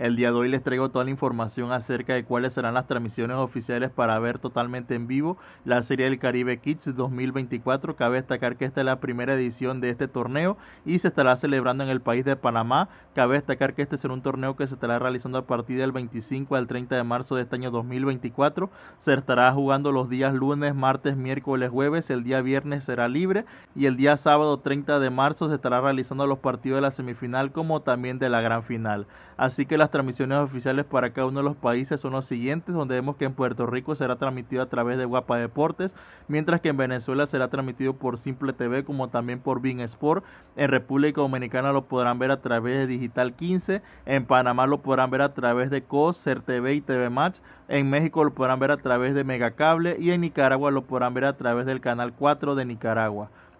El día de hoy les traigo toda la información acerca de cuáles serán las transmisiones oficiales para ver totalmente en vivo la Serie del Caribe Kids 2024. Cabe destacar que esta es la primera edición de este torneo y se estará celebrando en el país de Panamá. Cabe destacar que este será un torneo que se estará realizando a partir del 25 al 30 de marzo de este año 2024. Se estará jugando los días lunes, martes, miércoles, jueves. El día viernes será libre y el día sábado 30 de marzo se estará realizando los partidos de la semifinal como también de la gran final. Así que la las transmisiones oficiales para cada uno de los países son los siguientes, donde vemos que en Puerto Rico será transmitido a través de Guapa Deportes, mientras que en Venezuela será transmitido por Simple TV como también por Bing Sport. En República Dominicana lo podrán ver a través de Digital 15, en Panamá lo podrán ver a través de COS, TV y TV Match, en México lo podrán ver a través de Megacable y en Nicaragua lo podrán ver a través del canal 4 de Nicaragua.